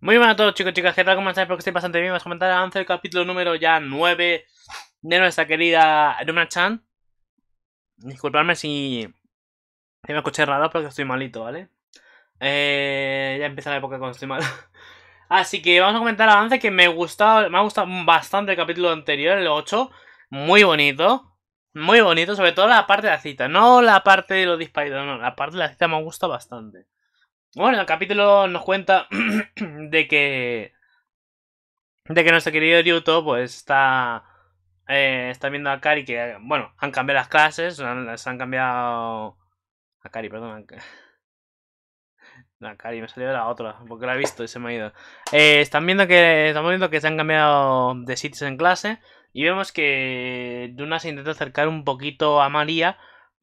Muy buenas a todos chicos chicas, ¿qué tal? ¿Cómo estáis? porque estoy estéis bastante bien. Vamos a comentar avance el capítulo número ya 9 de nuestra querida Luna Chan. Disculpadme si... me escuché raro porque estoy malito, ¿vale? Eh, ya empieza la época de Así que vamos a comentar avance que me gustado me ha gustado bastante el capítulo anterior, el 8. Muy bonito. Muy bonito, sobre todo la parte de la cita. No la parte de los disparitos, no, la parte de la cita me gusta bastante. Bueno, el capítulo nos cuenta de que. De que nuestro querido Ryuto, pues está. Eh, está viendo a Kari que. Bueno, han cambiado las clases, se han, cambiado. A Kari, perdón. La cari, me salió la otra, porque la he visto y se me ha ido. Eh, están viendo que, estamos viendo que se han cambiado de sitios en clase. Y vemos que Duna se intenta acercar un poquito a María.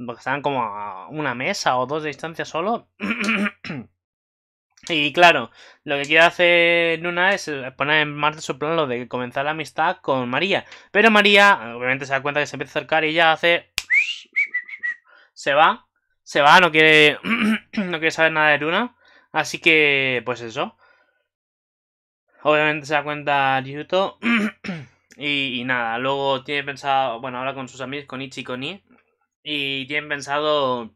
Porque están como a una mesa o dos de distancia solo. y claro, lo que quiere hacer Luna es eh, poner en marcha su plan lo de comenzar la amistad con María. Pero María, obviamente, se da cuenta que se empieza a acercar y ella hace. Se va. Se va, no quiere. no quiere saber nada de Duna. Así que, pues eso. Obviamente se da cuenta Yuto. y, nada, luego tiene pensado, bueno, habla con sus amigos, con Ichi y con I. Y tienen pensado...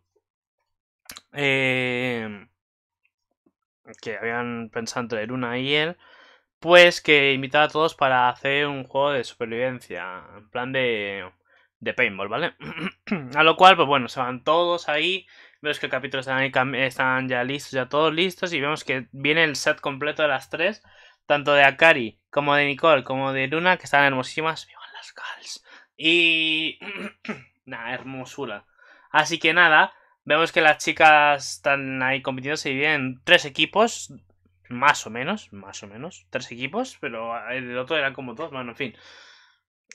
Eh, que habían pensado entre Luna y él. Pues que invitar a todos para hacer un juego de supervivencia. En plan de de paintball, ¿vale? a lo cual, pues bueno, se van todos ahí Vemos que el capítulo están, ya listos, ya todos listos, y vemos que viene el set completo de las tres, tanto de Akari como de Nicole, como de Luna, que están hermosísimas. ¡Vivan las girls! Y... nada, hermosura. Así que nada, vemos que las chicas están ahí compitiendo, se dividen tres equipos, más o menos, más o menos, tres equipos, pero eh, el otro eran como dos, bueno, en fin.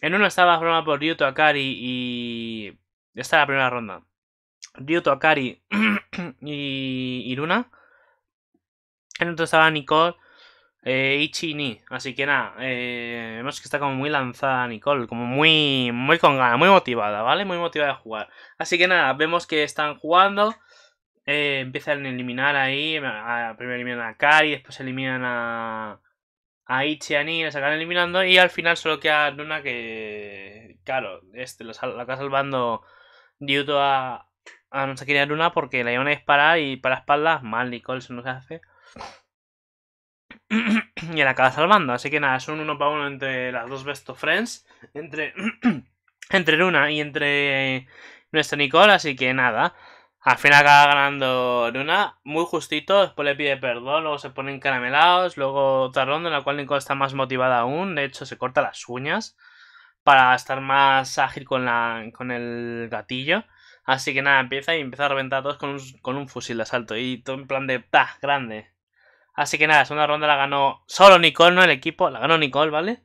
En uno estaba formado por Yuto Akari y... Esta es la primera ronda. Ryuto Akari y Luna En otro estaba Nicole eh, Ichi y Ni. Así que nada, eh, vemos que está como muy lanzada Nicole, como muy, muy con ganas, muy motivada, ¿vale? Muy motivada a jugar. Así que nada, vemos que están jugando. Eh, empiezan a eliminar ahí. primero eliminan a Kari, después eliminan a, a Ichi, a Ni, eliminando. Y al final solo queda Luna que, claro, este lo, está salvando Ryuto a, a no se quería Luna porque la iban a disparar y para espaldas mal Nicole, no se hace. y la acaba salvando. Así que nada, son uno para uno entre las dos best of friends. Entre, entre Luna y entre nuestra Nicole. Así que nada. Al final acaba ganando Luna, muy justito, después le pide perdón, luego se ponen caramelados, luego otra ronda en la cual Nicole está más motivada aún, de hecho se corta las uñas para estar más ágil con, la, con el gatillo. Así que nada, empieza y empieza a reventar a todos con un, fusil de asalto. Y todo en plan de ¡pah! grande. Así que nada, la segunda ronda la ganó solo Nicole, no el equipo. La ganó Nicole, ¿vale?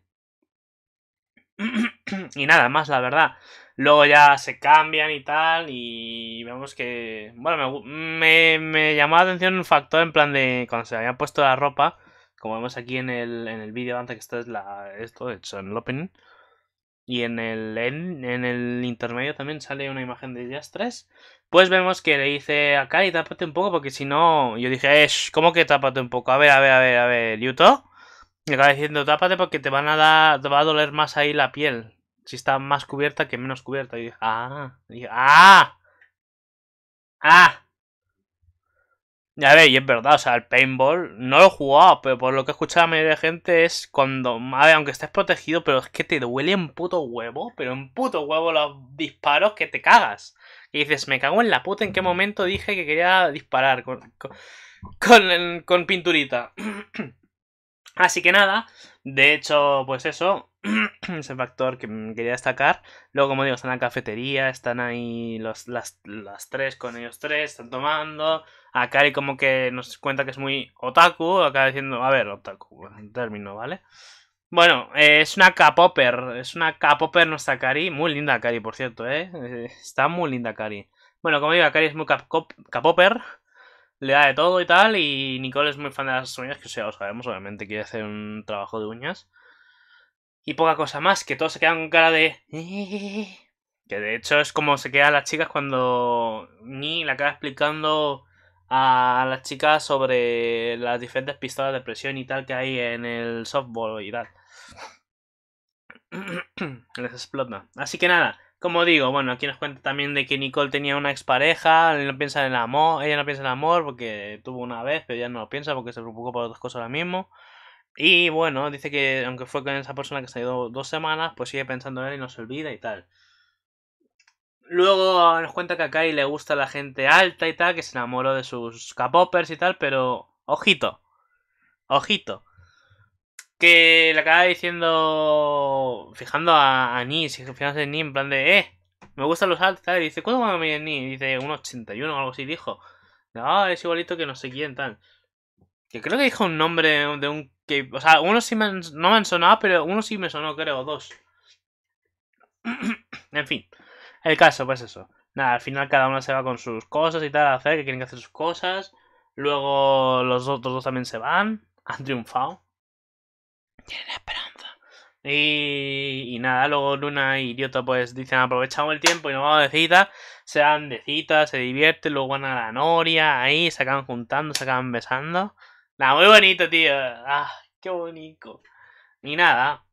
y nada más, la verdad. Luego ya se cambian y tal. Y vemos que. Bueno, me, llamó la atención un factor en plan de. Cuando se había puesto la ropa. Como vemos aquí en el, en el vídeo antes que esto es la, esto, de hecho, en el opening y en el, en, el intermedio también sale una imagen de ellas tres. Pues vemos que le dice acá y tápate un poco, porque si no... Yo dije, es ¿cómo que tápate un poco? A ver, a ver, a ver, a ver, Yuto. Me acaba diciendo, tápate porque te van a dar... Te va a doler más ahí la piel. Si está más cubierta que menos cubierta. Y dije, ah... ah... ¡Ah! ya ver, y es verdad, o sea, el paintball no lo he jugado, pero por lo que he escuchado a la mayoría de gente es cuando, a ver, aunque estés protegido, pero es que te duele en puto huevo, pero en puto huevo los disparos que te cagas. Y dices, me cago en la puta, ¿en qué momento dije que quería disparar con, con, pinturita? Así que nada, de hecho, pues eso, es el factor que quería destacar. Luego, como digo, están en la cafetería, están ahí los, las, las tres con ellos tres, están tomando a como que nos cuenta que es muy otaku, Acaba diciendo, a ver, otaku, en término, ¿vale? Bueno, eh, es una k es una k nuestra Kari, muy linda Kari, por cierto, ¿eh? ¿eh? Está muy linda Kari. Bueno, como digo, Kari es muy k le da de todo y tal, y Nicole es muy fan de las uñas, que eso ya sabemos, obviamente quiere hacer un trabajo de uñas. Y poca cosa más, que todos se quedan con cara de... Eh", que de hecho es como se quedan las chicas cuando Ni la acaba explicando a las chicas sobre las diferentes pistolas de presión y tal que hay en el softball y tal. Les explota. Así que nada, como digo, bueno, aquí nos cuenta también de que Nicole tenía una expareja, no piensa en el amor, ella no piensa en el amor porque tuvo una vez, pero ya no lo piensa porque se preocupó por otras cosas ahora mismo. Y bueno, dice que aunque fue con esa persona que se ha ido dos semanas, pues sigue pensando en él y no se olvida y tal. Luego nos cuenta que a Kai le gusta la gente alta y tal, que se enamoró de sus capopers y tal, pero ojito, ojito. Que le acaba diciendo, fijando a, a Ni, fijándose en Ni, en plan de, eh, me gustan los altos, Y dice, ¿cuánto va a medir Ni? Y dice, un 81 o algo así, dijo. No, es igualito que no sé quién, tal. Que creo que dijo un nombre de un... Que, o sea, uno sí me, no me han sonado, pero uno sí me sonó, creo, dos. en fin. El caso, pues eso. Nada, al final cada uno se va con sus cosas y tal, a hacer, que quieren hacer sus cosas. Luego los otros dos también se van. Han triunfado. Tienen esperanza. Y, nada, luego Luna y Idiota pues dicen aprovechamos el tiempo y nos vamos de cita. Se dan de cita, se divierten, luego van a la noria, ahí se acaban juntando, se acaban besando. Nada, muy bonito, tío. Ah, qué bonito. Y nada,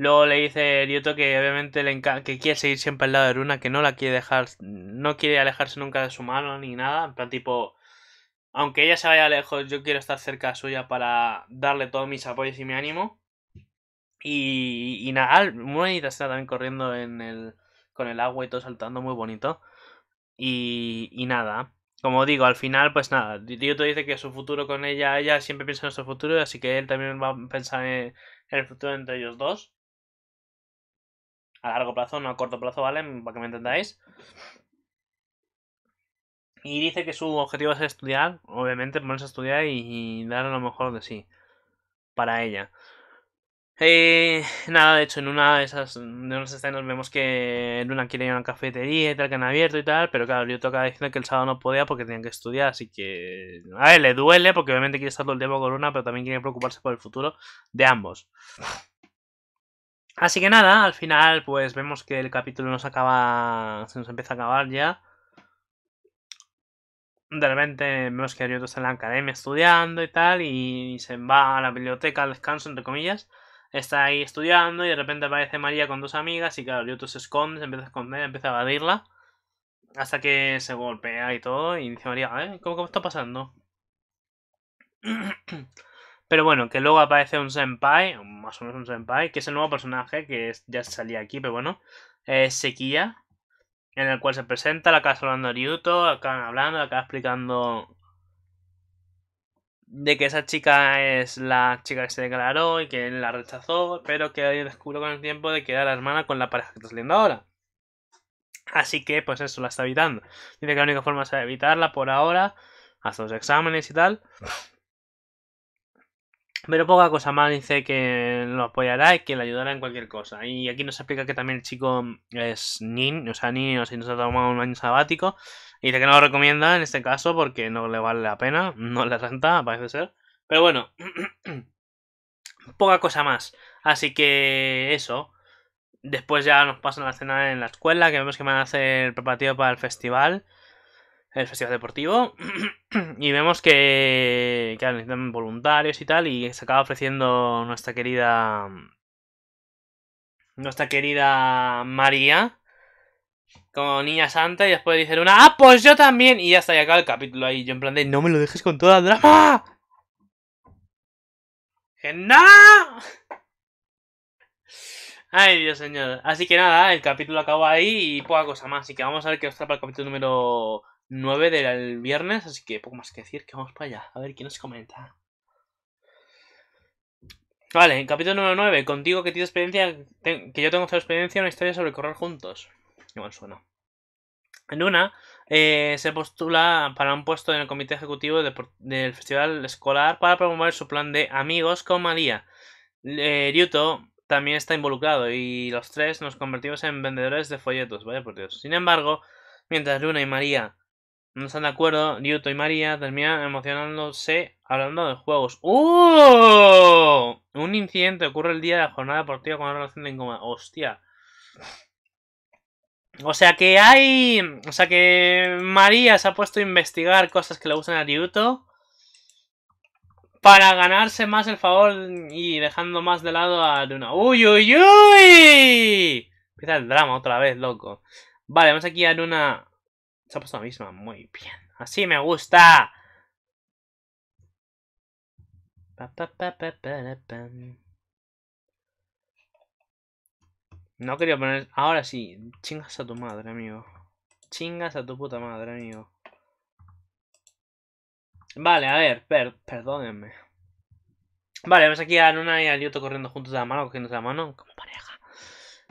Luego le dice Ryuto que obviamente que quiere seguir siempre al lado de Runa, que no la quiere dejar, no quiere alejarse nunca de su mano ni nada. En plan, tipo, aunque ella se vaya lejos, yo quiero estar cerca suya para darle todos mis apoyos y mi ánimo. Y, nada, muy bonita está también corriendo en el, con el agua y todo saltando, muy bonito. Y, nada, como digo, al final, pues nada, Ryuto dice que su futuro con ella, ella siempre piensa en su futuro, así que él también va a pensar en el futuro entre ellos dos. A largo plazo, no a corto plazo, ¿vale? Para que me entendáis. Y dice que su objetivo es estudiar, obviamente ponerse a estudiar y, dar lo mejor de sí para ella. Eh, nada, de hecho, en una de esas de unas escenas vemos que Luna quiere ir a una cafetería y tal, que han abierto y tal, pero claro, yo toca diciendo que el sábado no podía porque tenían que estudiar, así que... A ver, le duele porque obviamente quiere estar todo el tiempo con Luna, pero también quiere preocuparse por el futuro de ambos. Así que nada, al final pues vemos que el capítulo nos acaba, se nos empieza a acabar ya. De repente vemos que Ryoto está en la academia estudiando y tal, y se va a la biblioteca al descanso, entre comillas. Está ahí estudiando y de repente aparece María con dos amigas y claro, Arioto se esconde, se empieza a esconder, empieza a evadirla. Hasta que se golpea y todo, y dice María, ¿eh? ¿Cómo, cómo está pasando? Pero bueno, que luego aparece un senpai, más o menos un senpai, que es el nuevo personaje que ya salía aquí, pero bueno, es Sequilla, en el cual se presenta, la acaba hablando Ryuto, acaban hablando, la acaba explicando de que esa chica es la chica que se declaró y que él la rechazó, pero que descubre con el tiempo de que era la hermana con la pareja que está saliendo ahora. Así que, pues eso, la está evitando. Dice que la única forma es evitarla por ahora, hasta los exámenes y tal, pero poca cosa más dice que lo apoyará y que le ayudará en cualquier cosa. Y aquí nos explica que también el chico es nin, o sea, nin, o sea, nos ha tomado un año sabático. Y dice que no lo recomienda en este caso porque no le vale la pena, no le renta, parece ser. Pero bueno, poca cosa más. Así que eso. Después ya nos pasan la cena en la escuela, que vemos que van a hacer preparativo para el festival el festival deportivo y vemos que, que necesitan voluntarios y tal y se acaba ofreciendo nuestra querida nuestra querida María como niña santa y después dice... una ah pues yo también y ya está y acaba el capítulo ahí yo en plan de no me lo dejes con toda drama que nada Ay, Dios señor. Así que nada, el capítulo acaba ahí y poca cosa más. Así que vamos a ver qué os para el capítulo número 9 del viernes, así que poco más que decir, que vamos para allá. A ver quién nos comenta. Vale, en capítulo número 9, contigo que tienes experiencia, que yo tengo experiencia experiencia, una historia sobre correr juntos. Qué buen suena. En una, eh, se postula para un puesto en el comité ejecutivo del festival escolar para promover su plan de amigos con María. Ryuto también está involucrado y los tres nos convertimos en vendedores de folletos, vaya por Dios. Sin embargo, mientras Luna y María no están de acuerdo, Diuto y María terminan emocionándose hablando de juegos. ¡Uh! Un incidente ocurre el día de la jornada deportiva con una relación de coma. ¡Hostia! O sea que hay... O sea que María se ha puesto a investigar cosas que le gustan a Ryuto para ganarse más el favor y dejando más de lado a Luna. ¡Uy, uy, uy! Empieza el drama otra vez, loco. Vale, vamos aquí a Luna se ha pasado la misma, muy bien. Así me gusta. No quería poner... Ahora sí, chingas a tu madre, amigo. Chingas a tu puta madre, amigo. Vale, a ver, perdónenme. Vale, vamos aquí a Luna y a Lioto corriendo juntos de la mano, de la mano, como pareja.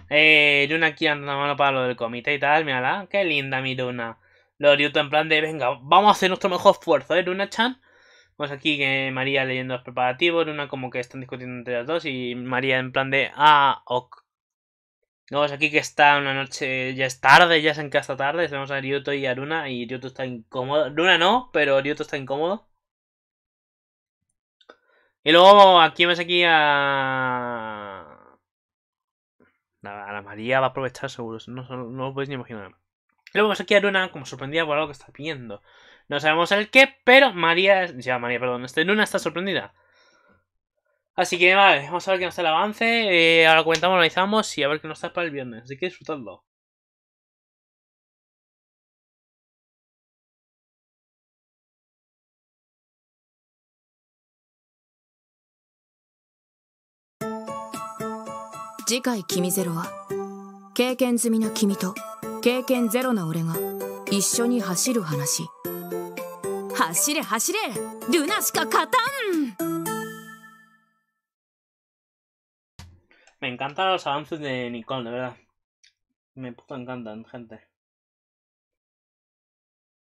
Eh, Luna aquí de la mano para lo del comité y tal, mírala. Qué linda mi Luna. Los Ryuto en plan de, venga, vamos a hacer nuestro mejor esfuerzo, ¿eh, Luna-chan? Pues aquí que María leyendo los preparativos, Luna como que están discutiendo entre las dos y María en plan de, ah, ok. Luego pues aquí que está una noche, ya es tarde, ya es en casa tarde, tenemos a Ryoto y a Luna y Ryoto está incómodo. Luna no, pero Ryoto está incómodo. Y luego aquí vemos aquí a... A la María va a aprovechar seguro, no, no, no os podéis ni imaginar. Luego aquí a Luna como sorprendida por algo que está viendo. No sabemos el qué, pero María... Ya, María, perdón. Este Luna está sorprendida. Así que vale, vamos a ver qué nos da el avance. Eh, ahora comentamos, analizamos y a ver qué nos está para el viernes. Así que disfrutadlo. ¿ah? 経験ゼロな俺が一緒に走る話走れ走れルナしか勝たん Me encantan los avances de Nicole, de verdad. Me puto encantan, gente.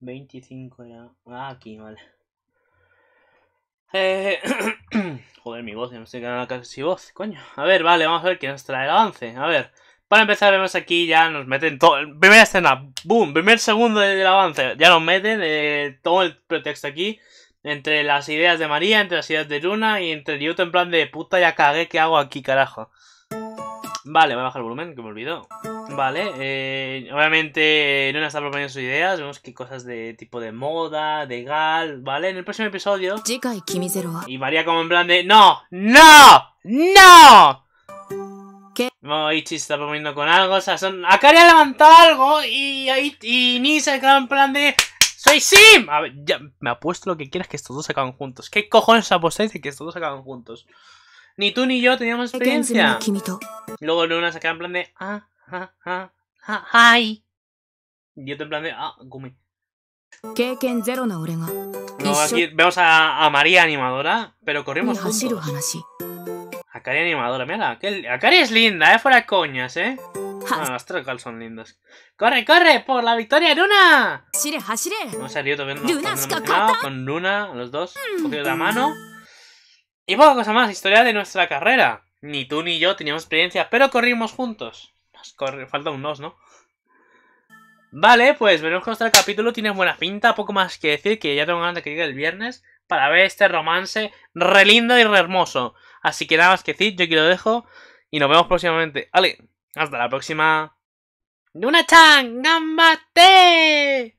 25 ya. Ah, aquí, vale. Eh, joder, mi voz, ya sé estoy quedando casi voz, coño. A ver, vale, vamos a ver quién nos trae el avance. A ver, para empezar, vemos aquí, ya nos meten todo. Primera escena, boom, primer segundo del avance. Ya nos meten eh, todo el pretexto aquí. Entre las ideas de María, entre las ideas de Luna y entre yo en plan de puta ya cagué, ¿qué hago aquí, carajo? Vale, voy a bajar el volumen, que me olvidó. Vale, eh, obviamente eh, Luna está proponiendo sus ideas, vemos que cosas de tipo de moda, de gal, ¿vale? En el próximo episodio... Y María como en plan de... ¡No! ¡No! ¡No! se está poniendo con algo, o sea, son... Akari ha levantado algo y, y, y acaba en plan de... ¡Soy Sim! A ver, ya, me apuesto lo que quieras que estos dos se acaban juntos. ¿Qué cojones apostáis de que estos dos se acaban juntos? Ni tú ni yo teníamos experiencia. Luego Luna se acaba en plan de... Ah, ah, ah, ay. Y otro en plan de... Ah, gumi. Luego aquí vemos a, a María animadora, pero corrimos juntos. Akari animadora, mira, Akari es linda, eh, fuera coñas, eh. Bueno, las cuales son lindas. ¡Corre, corre! ¡Por la victoria, Luna! No salió todavía con Luna, los dos, mm. cogido de la mano. Y poca cosa más, historia de nuestra carrera. Ni tú ni yo teníamos experiencia, pero corrimos juntos. Nos corre... falta un dos, ¿no? Vale, pues veremos que nuestro capítulo. Tiene buena pinta, poco más que decir, que ya tengo ganas de que llegue el viernes para ver este romance re lindo y re hermoso. Así que nada más que decir, yo aquí lo dejo y nos vemos próximamente. Vale, hasta la próxima. ¡Nuna-chan! ¡Gambate!